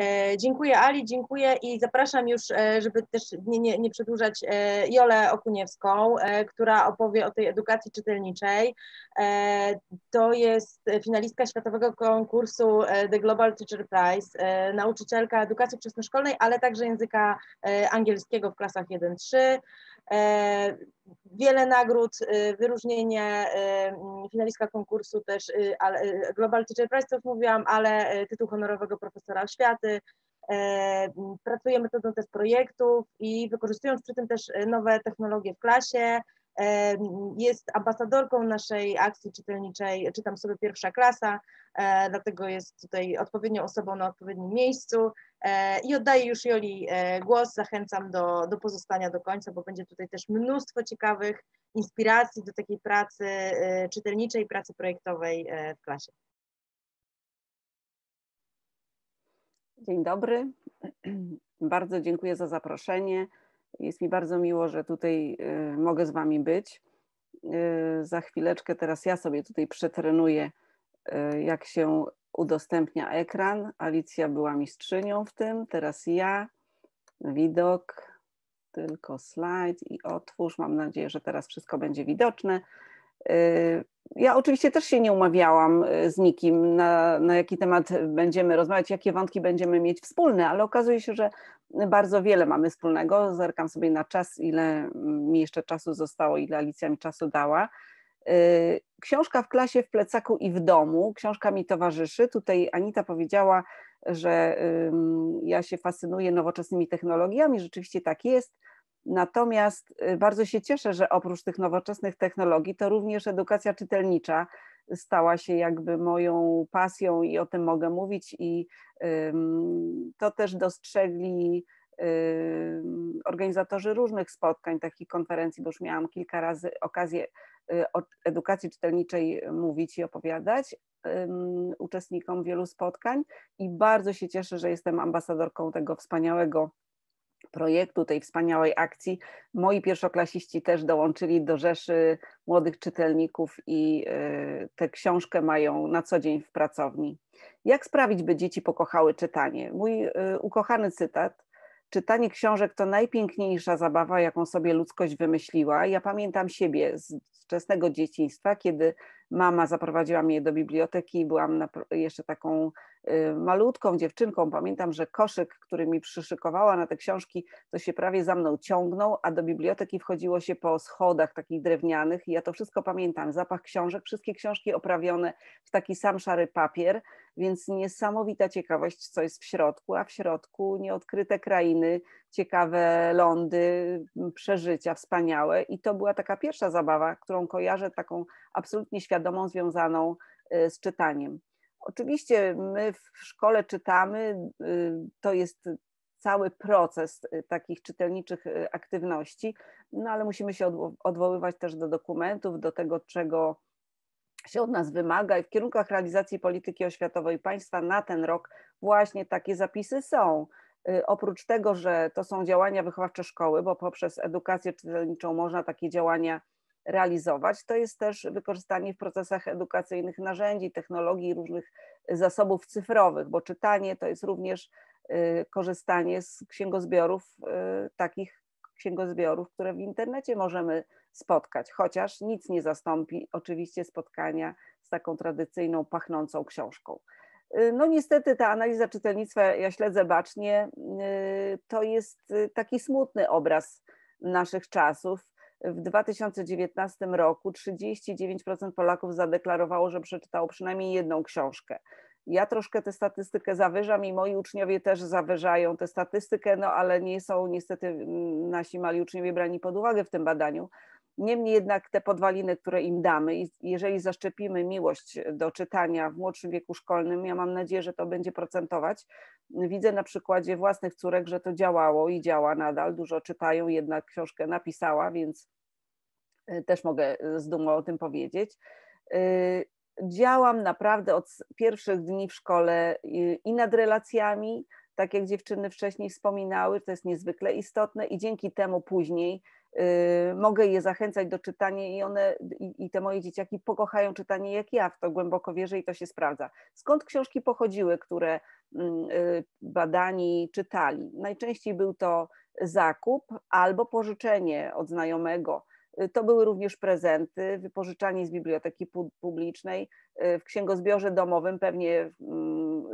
E, dziękuję Ali, dziękuję i zapraszam już, e, żeby też nie, nie, nie przedłużać, e, Jolę Okuniewską, która opowie o tej edukacji czytelniczej. To jest finalistka światowego konkursu The Global Teacher Prize, nauczycielka edukacji wczesnoszkolnej, ale także języka angielskiego w klasach 1-3. E, wiele nagród, e, wyróżnienie e, finalistka konkursu też Global Teacher Prize, co już mówiłam, ale tytuł honorowego profesora oświaty. Pracujemy metodą też projektów i wykorzystując przy tym też nowe technologie w klasie, jest ambasadorką naszej akcji czytelniczej Czytam sobie pierwsza klasa, e, dlatego jest tutaj odpowiednią osobą na odpowiednim miejscu. E, I oddaję już Joli e, głos, zachęcam do, do pozostania do końca, bo będzie tutaj też mnóstwo ciekawych inspiracji do takiej pracy czytelniczej, pracy projektowej w klasie. Dzień dobry. Bardzo dziękuję za zaproszenie. Jest mi bardzo miło, że tutaj y, mogę z Wami być. Y, za chwileczkę teraz ja sobie tutaj przetrenuję, y, jak się udostępnia ekran. Alicja była mistrzynią w tym, teraz ja. Widok, tylko slajd i otwórz. Mam nadzieję, że teraz wszystko będzie widoczne. Ja oczywiście też się nie umawiałam y, z nikim, na, na jaki temat będziemy rozmawiać, jakie wątki będziemy mieć wspólne, ale okazuje się, że bardzo wiele mamy wspólnego. Zerkam sobie na czas, ile mm, mi jeszcze czasu zostało, ile Alicja mi czasu dała. Y, książka w klasie, w plecaku i w domu. Książka mi towarzyszy. Tutaj Anita powiedziała, że ja się fascynuję nowoczesnymi technologiami. Rzeczywiście tak jest. Natomiast y, bardzo się cieszę, że oprócz tych nowoczesnych technologii, to również edukacja czytelnicza stała się jakby moją pasją i o tym mogę mówić. I to też dostrzegli organizatorzy różnych spotkań, takich konferencji, bo już miałam kilka razy okazję y, o edukacji czytelniczej mówić i opowiadać uczestnikom wielu spotkań i bardzo się cieszę, że jestem ambasadorką tego wspaniałego projektu, tej wspaniałej akcji. Moi pierwszoklasiści też dołączyli do Rzeszy Młodych Czytelników i e, tę książkę mają na co dzień w pracowni. Jak sprawić, by dzieci pokochały czytanie? Mój e, ukochany cytat. Czytanie książek to najpiękniejsza zabawa, jaką sobie ludzkość wymyśliła. Ja pamiętam siebie z wczesnego dzieciństwa, kiedy mama zaprowadziła mnie do biblioteki, byłam jeszcze taką Y, malutką dziewczynką, pamiętam, że koszyk, który mi przyszykowała na te książki, to się prawie za mną ciągnął, a do biblioteki wchodziło się po schodach takich drewnianych i ja to wszystko pamiętam, zapach książek, wszystkie książki oprawione w taki sam szary papier, więc niesamowita ciekawość, co jest w środku, a w środku nieodkryte krainy, ciekawe lądy, przeżycia wspaniałe i to była taka pierwsza zabawa, którą kojarzę taką absolutnie świadomą, związaną y, z czytaniem. Oczywiście my w szkole czytamy, y, to jest cały proces y, takich czytelniczych y, aktywności, no ale musimy się odwoływać też do dokumentów, do tego, czego się od nas wymaga i w kierunkach realizacji polityki oświatowej państwa na ten rok właśnie takie zapisy są. Oprócz tego, że to są działania wychowawcze szkoły, bo poprzez edukację czytelniczą można takie działania realizować, to jest też wykorzystanie w procesach edukacyjnych narzędzi, technologii, różnych zasobów cyfrowych, bo czytanie to jest również y, korzystanie z księgozbiorów, y, takich księgozbiorów, które w internecie możemy spotkać, chociaż nic nie zastąpi oczywiście spotkania z taką tradycyjną, pachnącą książką. Y, no niestety ta analiza czytelnictwa, ja śledzę bacznie, to jest taki smutny obraz naszych czasów. W 2019 roku 39% Polaków zadeklarowało, że przeczytało przynajmniej jedną książkę. Ja troszkę tę statystykę zawyżam i moi uczniowie też zawyżają tę statystykę, no ale nie są niestety mm, nasi mali uczniowie brani pod uwagę w tym badaniu. Niemniej jednak te podwaliny, które im damy, jeżeli zaszczepimy miłość do czytania w młodszym wieku szkolnym, ja mam nadzieję, że to będzie procentować. Widzę na przykładzie własnych córek, że to działało i działa nadal. Dużo czytają, jednak książkę napisała, więc e, też mogę e, z dumą o tym powiedzieć e, działam naprawdę od pierwszych dni w szkole i nad relacjami, tak jak dziewczyny wcześniej wspominały, to jest niezwykle istotne i dzięki temu później Y, mogę je zachęcać do czytania i one i, i, te moje dzieciaki pokochają czytanie jak ja, w to głęboko wierzę i to się sprawdza. Skąd książki pochodziły, które mm, y, badani czytali? Najczęściej był to zakup albo pożyczenie od znajomego Y, to były również prezenty, wypożyczanie z biblioteki publicznej. Y, w księgozbiorze domowym pewnie mm,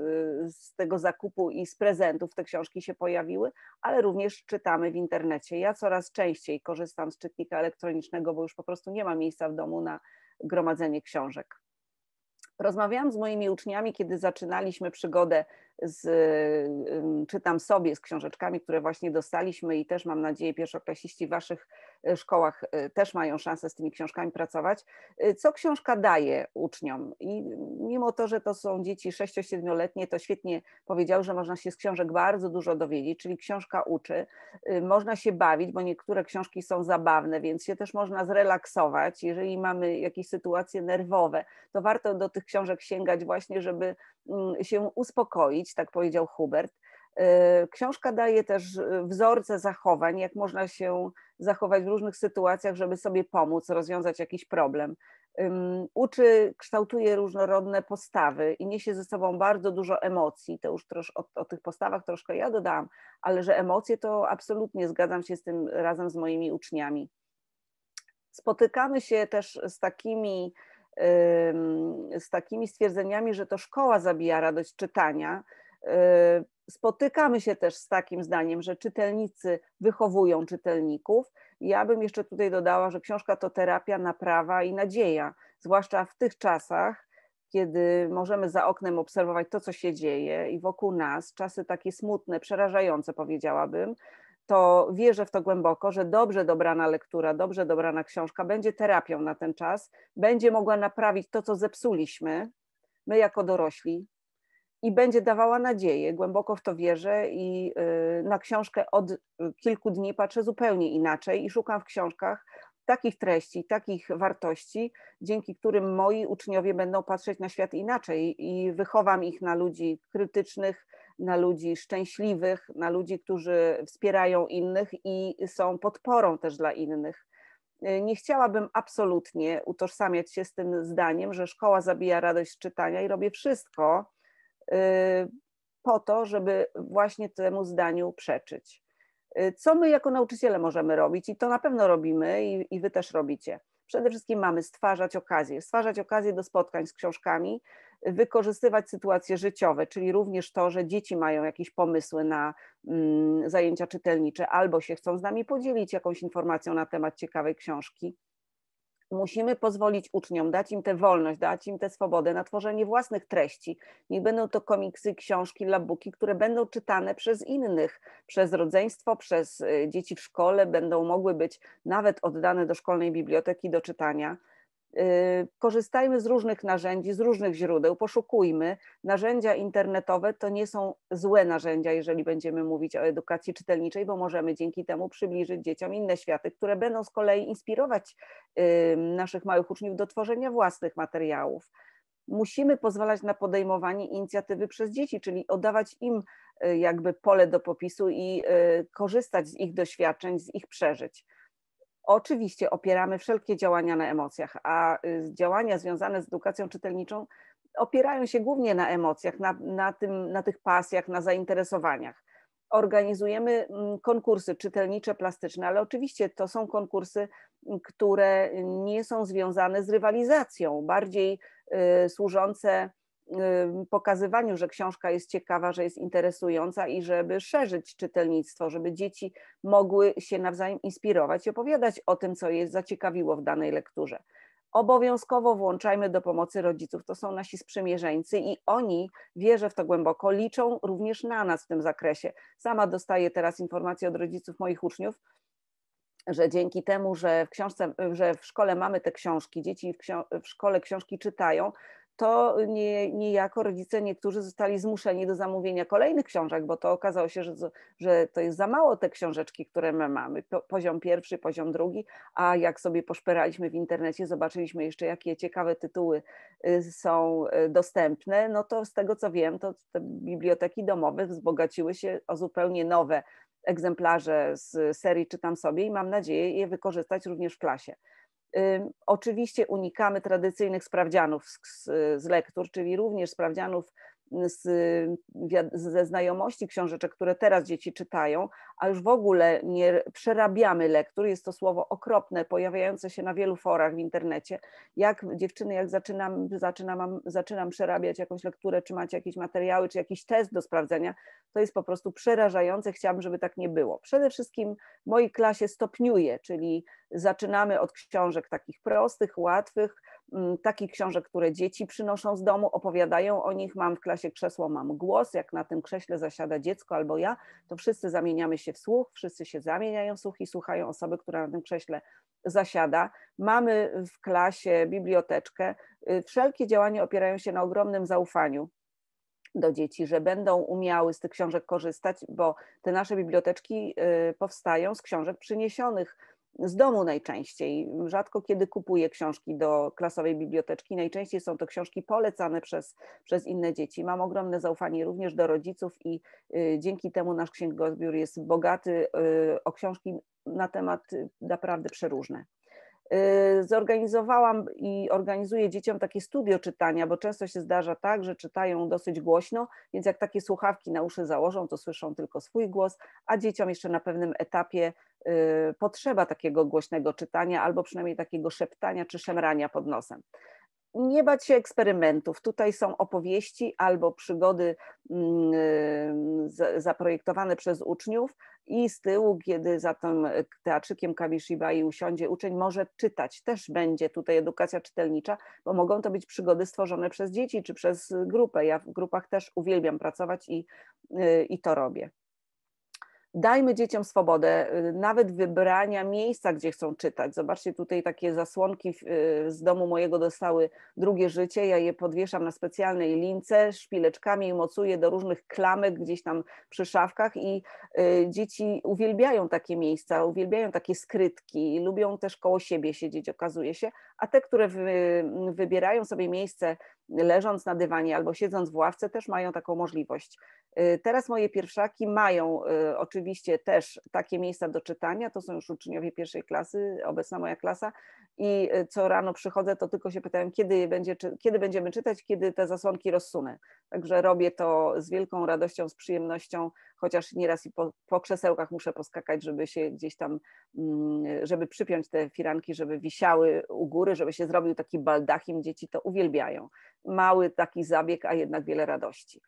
y, z tego zakupu i z prezentów te książki się pojawiły, ale również czytamy w internecie. Ja coraz częściej korzystam z czytnika elektronicznego, bo już po prostu nie ma miejsca w domu na gromadzenie książek. Rozmawiałam z moimi uczniami, kiedy zaczynaliśmy przygodę z, czytam sobie z książeczkami, które właśnie dostaliśmy i też mam nadzieję pierwszoklasiści w waszych y, szkołach y, też mają szansę z tymi książkami pracować. Y, co książka daje uczniom? I mimo to, że to są dzieci 6-7-letnie, to świetnie powiedział, że można się z książek bardzo dużo dowiedzieć, czyli książka uczy. Można się bawić, bo niektóre książki są zabawne, więc się też można zrelaksować. Jeżeli mamy jakieś sytuacje nerwowe, to warto do tych książek sięgać właśnie, żeby Mm, się uspokoić, tak powiedział Hubert. Y, książka daje też y, wzorce zachowań, jak można się zachować w różnych sytuacjach, żeby sobie pomóc, rozwiązać jakiś problem. Uczy, kształtuje różnorodne postawy i niesie ze sobą bardzo dużo emocji. To już trosz, o, o tych postawach troszkę ja dodałam, ale że emocje to absolutnie zgadzam się z tym razem z moimi uczniami. Spotykamy się też z takimi z takimi stwierdzeniami, że to szkoła zabija radość czytania. Y, spotykamy się też z takim zdaniem, że czytelnicy wychowują czytelników. Ja bym jeszcze tutaj dodała, że książka to terapia, naprawa i nadzieja, zwłaszcza w tych czasach, kiedy możemy za oknem obserwować to, co się dzieje i wokół nas, czasy takie smutne, przerażające powiedziałabym, to wierzę w to głęboko, że dobrze dobrana lektura, dobrze dobrana książka będzie terapią na ten czas, będzie mogła naprawić to, co zepsuliśmy, my jako dorośli, i będzie dawała nadzieję. Głęboko w to wierzę i y, na książkę od y, kilku dni patrzę zupełnie inaczej i szukam w książkach takich treści, takich wartości, dzięki którym moi uczniowie będą patrzeć na świat inaczej i wychowam ich na ludzi krytycznych, na ludzi szczęśliwych, na ludzi, którzy wspierają innych i są podporą też dla innych. Y, nie chciałabym absolutnie utożsamiać się z tym zdaniem, że szkoła zabija radość czytania i robię wszystko y, po to, żeby właśnie temu zdaniu przeczyć. Y, co my jako nauczyciele możemy robić i to na pewno robimy i, i wy też robicie. Przede wszystkim mamy stwarzać okazje, stwarzać okazje do spotkań z książkami, wykorzystywać sytuacje życiowe, czyli również to, że dzieci mają jakieś pomysły na mm, zajęcia czytelnicze albo się chcą z nami podzielić jakąś informacją na temat ciekawej książki. Musimy pozwolić uczniom, dać im tę wolność, dać im tę swobodę na tworzenie własnych treści. Niech będą to komiksy, książki, labuki, które będą czytane przez innych, przez rodzeństwo, przez y, dzieci w szkole, będą mogły być nawet oddane do szkolnej biblioteki do czytania Y, korzystajmy z różnych narzędzi, z różnych źródeł, poszukujmy. Narzędzia internetowe to nie są złe narzędzia, jeżeli będziemy mówić o edukacji czytelniczej, bo możemy dzięki temu przybliżyć dzieciom inne światy, które będą z kolei inspirować y, naszych małych uczniów do tworzenia własnych materiałów. Musimy pozwalać na podejmowanie inicjatywy przez dzieci, czyli oddawać im y, jakby pole do popisu i korzystać z ich doświadczeń, z ich przeżyć Oczywiście opieramy wszelkie działania na emocjach, a y, działania związane z edukacją czytelniczą opierają się głównie na emocjach, na, na, tym, na tych pasjach, na zainteresowaniach. Organizujemy mm, konkursy czytelnicze, plastyczne, ale oczywiście to są konkursy, mm, które nie są związane z rywalizacją, bardziej y, służące Y, pokazywaniu, że książka jest ciekawa, że jest interesująca i żeby szerzyć czytelnictwo, żeby dzieci mogły się nawzajem inspirować i opowiadać o tym, co je zaciekawiło w danej lekturze. Obowiązkowo włączajmy do pomocy rodziców, to są nasi sprzymierzeńcy i oni, wierzę w to głęboko, liczą również na nas w tym zakresie. Sama dostaję teraz informacje od rodziców moich uczniów, że dzięki temu, że w, książce, że w szkole mamy te książki, dzieci w, w szkole książki czytają, to nie, niejako rodzice niektórzy zostali zmuszeni do zamówienia kolejnych książek, bo to okazało się, że, że to jest za mało te książeczki, które my mamy. Poziom pierwszy, poziom drugi, a jak sobie poszperaliśmy w internecie, zobaczyliśmy jeszcze, jakie ciekawe tytuły y, są y, dostępne, no to z tego co wiem, to te biblioteki domowe wzbogaciły się o zupełnie nowe egzemplarze z serii Czytam sobie i mam nadzieję je wykorzystać również w klasie. Oczywiście unikamy tradycyjnych sprawdzianów z, z lektur, czyli również sprawdzianów mm, z, ze znajomości książeczek, które teraz dzieci czytają, a już w ogóle nie przerabiamy lektur. Jest to słowo okropne, pojawiające się na wielu forach w internecie. Jak dziewczyny, jak zaczynam, zaczynam, zaczynam przerabiać jakąś lekturę, czy macie jakieś materiały, czy jakiś test do sprawdzenia, to jest po prostu przerażające. Chciałabym, żeby tak nie było. Przede wszystkim w mojej klasie stopniuje, czyli Zaczynamy od książek takich prostych, łatwych, mm, takich książek, które dzieci przynoszą z domu, opowiadają o nich. Mam w klasie krzesło, mam głos. Jak na tym krześle zasiada dziecko albo ja, to wszyscy zamieniamy się w słuch, wszyscy się zamieniają w słuch i słuchają osoby, która na tym krześle zasiada. Mamy w klasie biblioteczkę. Y, wszelkie działania opierają się na ogromnym zaufaniu do dzieci, że będą umiały z tych książek korzystać, bo te nasze biblioteczki y, powstają z książek przyniesionych z domu najczęściej. Rzadko kiedy kupuję książki do klasowej biblioteczki. Najczęściej są to książki polecane przez, przez inne dzieci. Mam ogromne zaufanie również do rodziców i y, dzięki temu nasz księgozbiór jest bogaty y, o książki na temat naprawdę przeróżne. Y, zorganizowałam i organizuję dzieciom takie studio czytania, bo często się zdarza tak, że czytają dosyć głośno, więc jak takie słuchawki na uszy założą, to słyszą tylko swój głos, a dzieciom jeszcze na pewnym etapie y, potrzeba takiego głośnego czytania albo przynajmniej takiego szeptania czy szemrania pod nosem nie bać się eksperymentów. Tutaj są opowieści albo przygody mm, zaprojektowane przez uczniów i z tyłu, kiedy za tym teatrzykiem Kamishibai usiądzie uczeń, może czytać. Też będzie tutaj edukacja czytelnicza, bo mogą to być przygody stworzone przez dzieci czy przez grupę. Ja w grupach też uwielbiam pracować i, y, i to robię. Dajmy dzieciom swobodę, y, nawet wybrania miejsca, gdzie chcą czytać. Zobaczcie, tutaj takie zasłonki y, z domu mojego dostały drugie życie. Ja je podwieszam na specjalnej lince, szpileczkami i mocuję do różnych klamek gdzieś tam przy szafkach i y, dzieci uwielbiają takie miejsca, uwielbiają takie skrytki, lubią też koło siebie siedzieć, okazuje się. A te, które wy, wybierają sobie miejsce leżąc na dywanie albo siedząc w ławce, też mają taką możliwość. Y, teraz moje pierwszaki mają y, oczywiście też takie miejsca do czytania, to są już uczniowie pierwszej klasy, obecna moja klasa i y, co rano przychodzę, to tylko się pytałem, kiedy, będzie, kiedy będziemy czytać, kiedy te zasłonki rozsunę. Także robię to z wielką radością, z przyjemnością, chociaż nieraz i po, po krzesełkach muszę poskakać, żeby się gdzieś tam, mm, żeby przypiąć te firanki, żeby wisiały u góry, żeby się zrobił taki baldachim, dzieci to uwielbiają. Mały taki zabieg, a jednak wiele radości.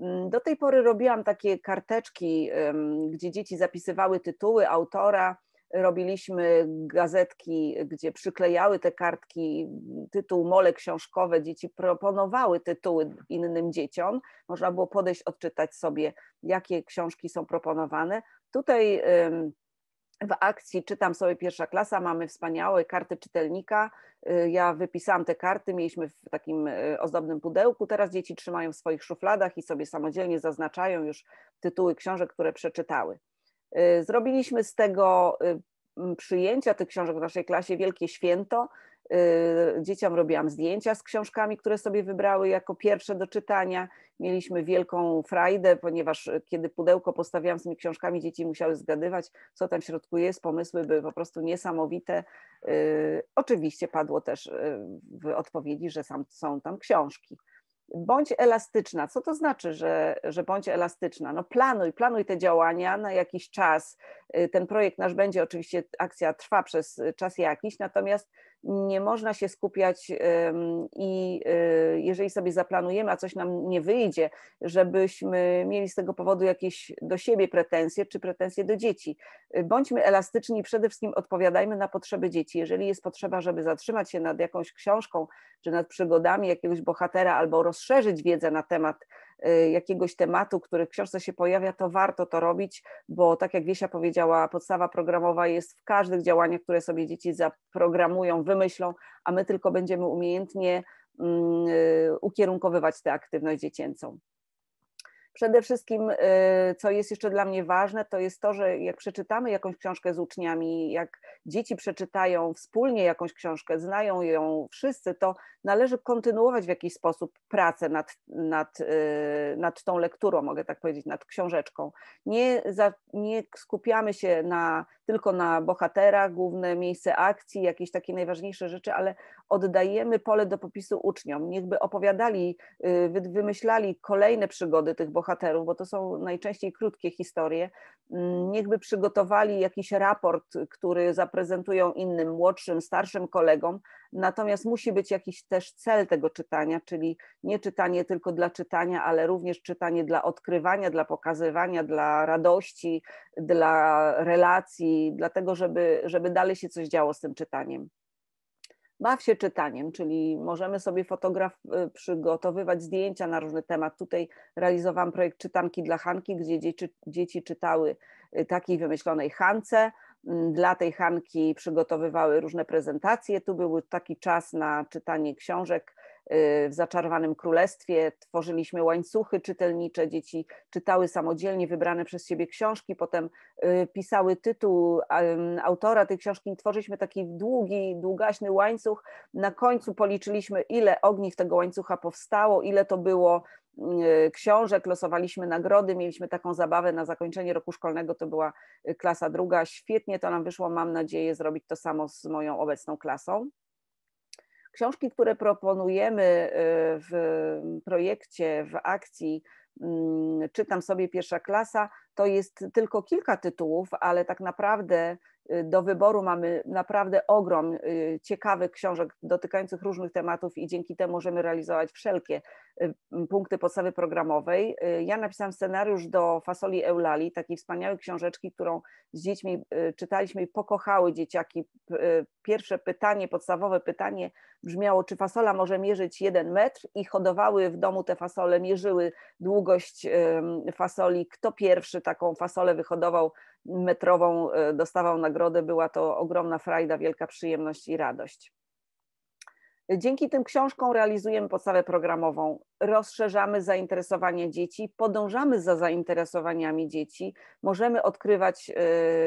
Mm, do tej pory robiłam takie karteczki, gdzie dzieci zapisywały tytuły autora. Robiliśmy gazetki, gdzie przyklejały te kartki, tytuł mole książkowe. Dzieci proponowały tytuły innym dzieciom. Można było podejść, odczytać sobie, jakie książki są proponowane. Tutaj w akcji Czytam sobie pierwsza klasa, mamy wspaniałe karty czytelnika. Y, ja wypisałam te karty, mieliśmy w takim y, ozdobnym pudełku. Teraz dzieci trzymają w swoich szufladach i sobie samodzielnie zaznaczają już tytuły książek, które przeczytały. Y, zrobiliśmy z tego przyjęcia tych książek w naszej klasie wielkie święto. Y, dzieciom robiłam zdjęcia z książkami, które sobie wybrały jako pierwsze do czytania. Mieliśmy wielką frajdę, ponieważ y, kiedy pudełko postawiłam z tymi książkami, dzieci musiały zgadywać, co tam w środku jest. Pomysły były po prostu niesamowite. Y, oczywiście padło też w odpowiedzi, że są tam książki bądź elastyczna. Co to znaczy, że, że bądź elastyczna? No planuj, planuj te działania na jakiś czas. Ten projekt nasz będzie oczywiście, akcja trwa przez czas jakiś, natomiast nie można się skupiać i y, jeżeli sobie zaplanujemy, a coś nam nie wyjdzie, żebyśmy mieli z tego powodu jakieś do siebie pretensje czy pretensje do dzieci. Y, bądźmy elastyczni i przede wszystkim odpowiadajmy na potrzeby dzieci. Jeżeli jest potrzeba, żeby zatrzymać się nad jakąś książką czy nad przygodami jakiegoś bohatera albo rozszerzyć wiedzę na temat Y, jakiegoś tematu, który w książce się pojawia, to warto to robić, bo tak jak Wiesia powiedziała, podstawa programowa jest w każdych działaniach, które sobie dzieci zaprogramują, wymyślą, a my tylko będziemy umiejętnie mm, y, ukierunkowywać tę aktywność dziecięcą. Przede wszystkim, y, co jest jeszcze dla mnie ważne, to jest to, że jak przeczytamy jakąś książkę z uczniami, jak dzieci przeczytają wspólnie jakąś książkę, znają ją wszyscy, to należy kontynuować w jakiś sposób pracę nad, nad, y, nad tą lekturą, mogę tak powiedzieć, nad książeczką. Nie, za, nie skupiamy się na, tylko na bohaterach, główne miejsce akcji, jakieś takie najważniejsze rzeczy, ale oddajemy pole do popisu uczniom. Niechby opowiadali, y, wymyślali kolejne przygody tych bohaterów, bohaterów, bo to są najczęściej krótkie historie, mm, niechby przygotowali jakiś raport, który zaprezentują innym, młodszym, starszym kolegom, natomiast musi być jakiś też cel tego czytania, czyli nie czytanie tylko dla czytania, ale również czytanie dla odkrywania, dla pokazywania, dla radości, dla relacji, dlatego żeby, żeby dalej się coś działo z tym czytaniem baw się czytaniem, czyli możemy sobie fotograf y, przygotowywać zdjęcia na różny temat. Tutaj realizowałam projekt czytanki dla Hanki, gdzie dzieci, dzieci czytały y, takiej wymyślonej Hance. Mm, dla tej Hanki przygotowywały różne prezentacje. Tu był taki czas na czytanie książek Y, w Zaczarwanym Królestwie, tworzyliśmy łańcuchy czytelnicze, dzieci czytały samodzielnie wybrane przez siebie książki, potem y, pisały tytuł autora tej książki i tworzyliśmy taki długi, długaśny łańcuch. Na końcu policzyliśmy, ile ogniw tego łańcucha powstało, ile to było y, książek, losowaliśmy nagrody, mieliśmy taką zabawę na zakończenie roku szkolnego, to była klasa druga. Świetnie to nam wyszło, mam nadzieję zrobić to samo z moją obecną klasą. Książki, które proponujemy y, w projekcie, w akcji mm, Czytam sobie pierwsza klasa, to jest tylko kilka tytułów, ale tak naprawdę Y, do wyboru mamy naprawdę ogrom y, ciekawych książek dotykających różnych tematów i dzięki temu możemy realizować wszelkie y, punkty podstawy programowej. Ja napisałam scenariusz do Fasoli Eulali, takiej wspaniałej książeczki, którą z dziećmi czytaliśmy i pokochały dzieciaki. Pierwsze pytanie, podstawowe pytanie brzmiało, czy fasola może mierzyć jeden metr i hodowały w domu te fasole, mierzyły długość fasoli, kto pierwszy taką fasolę wyhodował metrową e, dostawał nagrodę. Była to ogromna frajda, wielka przyjemność i radość. Dzięki tym książkom realizujemy podstawę programową, rozszerzamy zainteresowanie dzieci, podążamy za zainteresowaniami dzieci, możemy odkrywać e,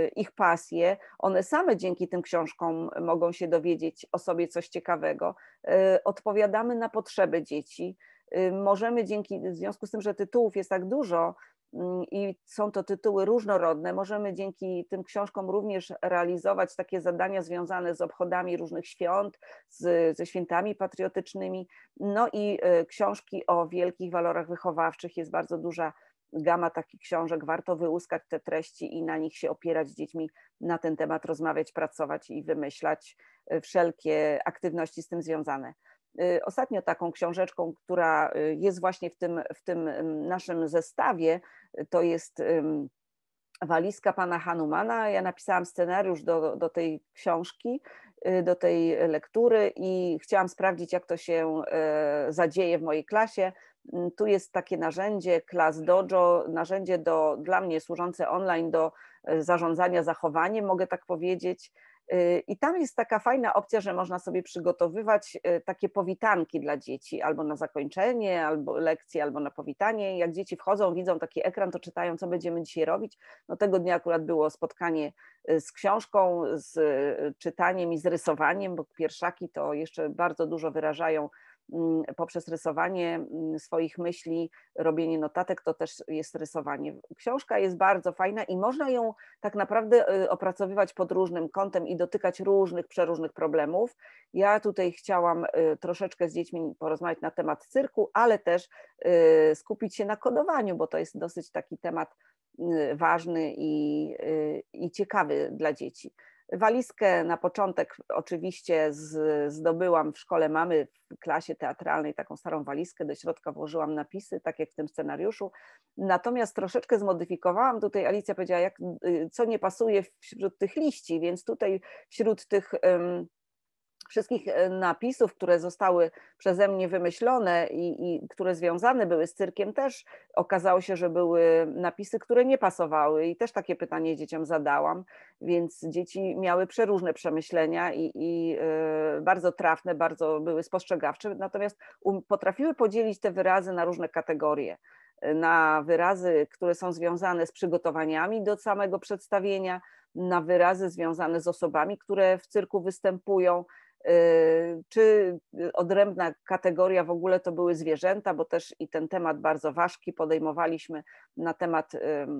ich pasje. One same dzięki tym książkom mogą się dowiedzieć o sobie coś ciekawego. E, odpowiadamy na potrzeby dzieci. Możemy dzięki, w związku z tym, że tytułów jest tak dużo, Mm, i są to tytuły różnorodne. Możemy dzięki tym książkom również realizować takie zadania związane z obchodami różnych świąt, z, ze świętami patriotycznymi. No i e, książki o wielkich walorach wychowawczych. Jest bardzo duża gama takich książek. Warto wyłuskać te treści i na nich się opierać z dziećmi, na ten temat rozmawiać, pracować i wymyślać e, wszelkie aktywności z tym związane. Y, ostatnio taką książeczką, która y, jest właśnie w tym, w tym naszym zestawie, y, to jest walizka pana Hanumana. Ja napisałam scenariusz do, do tej książki, do tej lektury i chciałam sprawdzić, jak to się e, zadzieje w mojej klasie. Mm, tu jest takie narzędzie Class Dojo, narzędzie do, dla mnie służące online do e, zarządzania zachowaniem, mogę tak powiedzieć. Y, I tam jest taka fajna opcja, że można sobie przygotowywać y, takie powitanki dla dzieci, albo na zakończenie, albo lekcje, albo na powitanie. Jak dzieci wchodzą, widzą taki ekran, to czytają, co będziemy dzisiaj robić. No tego dnia akurat było spotkanie y, z książką, z czytaniem i z rysowaniem, bo pierwszaki to jeszcze bardzo dużo wyrażają Mm, poprzez rysowanie mm, swoich myśli, robienie notatek, to też jest rysowanie. Książka jest bardzo fajna i można ją tak naprawdę y, opracowywać pod różnym kątem i dotykać różnych, przeróżnych problemów. Ja tutaj chciałam y, troszeczkę z dziećmi porozmawiać na temat cyrku, ale też y, skupić się na kodowaniu, bo to jest dosyć taki temat ważny i, i ciekawy dla dzieci. Walizkę na początek oczywiście zdobyłam w szkole mamy w klasie teatralnej taką starą walizkę, do środka włożyłam napisy, tak jak w tym scenariuszu. Natomiast troszeczkę zmodyfikowałam, tutaj Alicja powiedziała, jak, y, co nie pasuje wśród tych liści, więc tutaj wśród tych wszystkich e, napisów, które zostały przeze mnie wymyślone i, i, które związane były z cyrkiem, też okazało się, że były napisy, które nie pasowały i też takie pytanie dzieciom zadałam, więc dzieci miały przeróżne przemyślenia i, i e, bardzo trafne, bardzo były spostrzegawcze, natomiast um, potrafiły podzielić te wyrazy na różne kategorie e, na wyrazy, które są związane z przygotowaniami do samego przedstawienia, na wyrazy związane z osobami, które w cyrku występują, Yy, czy odrębna kategoria w ogóle to były zwierzęta, bo też i ten temat bardzo ważki podejmowaliśmy na temat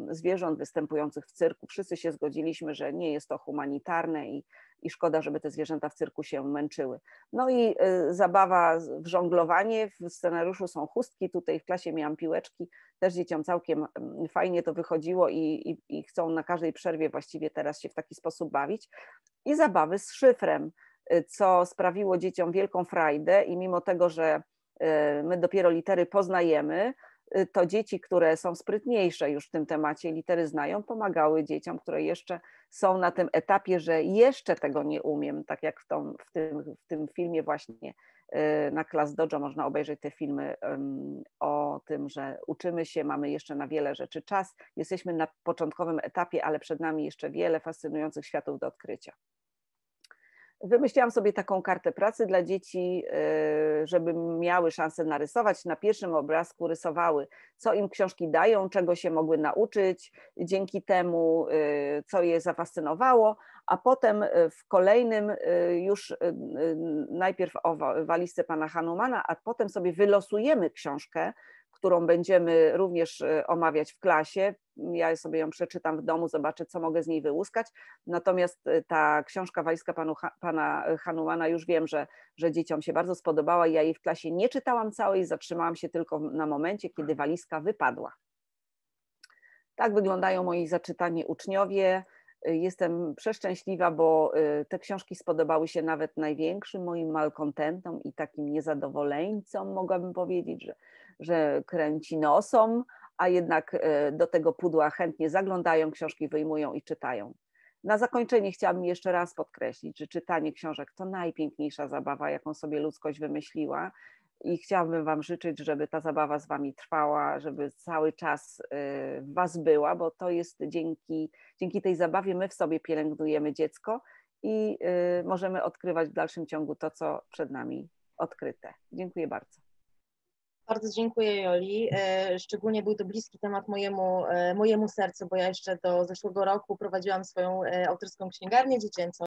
zwierząt występujących w cyrku. Wszyscy się zgodziliśmy, że nie jest to humanitarne i, i szkoda, żeby te zwierzęta w cyrku się męczyły. No i y, zabawa w żonglowanie, w scenariuszu są chustki, tutaj w klasie miałam piłeczki, też dzieciom całkiem fajnie to wychodziło i, i, i chcą na każdej przerwie właściwie teraz się w taki sposób bawić. I zabawy z szyfrem co sprawiło dzieciom wielką frajdę i mimo tego, że e, my dopiero litery poznajemy, e, to dzieci, które są sprytniejsze już w tym temacie, litery znają, pomagały dzieciom, które jeszcze są na tym etapie, że jeszcze tego nie umiem, tak jak w, tą, w, tym, w tym filmie właśnie e, na Klas Dojo można obejrzeć te filmy o tym, że uczymy się, mamy jeszcze na wiele rzeczy czas, jesteśmy na początkowym etapie, ale przed nami jeszcze wiele fascynujących światów do odkrycia. Wymyśliłam sobie taką kartę pracy dla dzieci, e, żeby miały szansę narysować. Na pierwszym obrazku rysowały, co im książki dają, czego się mogły nauczyć dzięki temu, e, co je zafascynowało, a potem e, w kolejnym już najpierw o walizce pana Hanumana, a potem sobie wylosujemy książkę, którą będziemy również e, omawiać w klasie. Ja sobie ją przeczytam w domu, zobaczę, co mogę z niej wyłuskać. Natomiast e, ta książka walizka panu, pana Hanumana już wiem, że, że dzieciom się bardzo spodobała. Ja jej w klasie nie czytałam całej, zatrzymałam się tylko na momencie, kiedy walizka wypadła. Tak wyglądają moi zaczytani uczniowie. Jestem przeszczęśliwa, bo y, te książki spodobały się nawet największym moim malkontentom i takim niezadowoleńcom, mogłabym powiedzieć, że, że kręci nosom, a jednak y, do tego pudła chętnie zaglądają, książki wyjmują i czytają. Na zakończenie chciałabym jeszcze raz podkreślić, że czytanie książek to najpiękniejsza zabawa, jaką sobie ludzkość wymyśliła i chciałabym Wam życzyć, żeby ta zabawa z Wami trwała, żeby cały czas y, w Was była, bo to jest dzięki, dzięki tej zabawie my w sobie pielęgnujemy dziecko i y, możemy odkrywać w dalszym ciągu to, co przed nami odkryte. Dziękuję bardzo. Bardzo dziękuję Joli. E, szczególnie był to bliski temat mojemu, e, mojemu sercu, bo ja jeszcze do zeszłego roku prowadziłam swoją e, autorską księgarnię dziecięcą.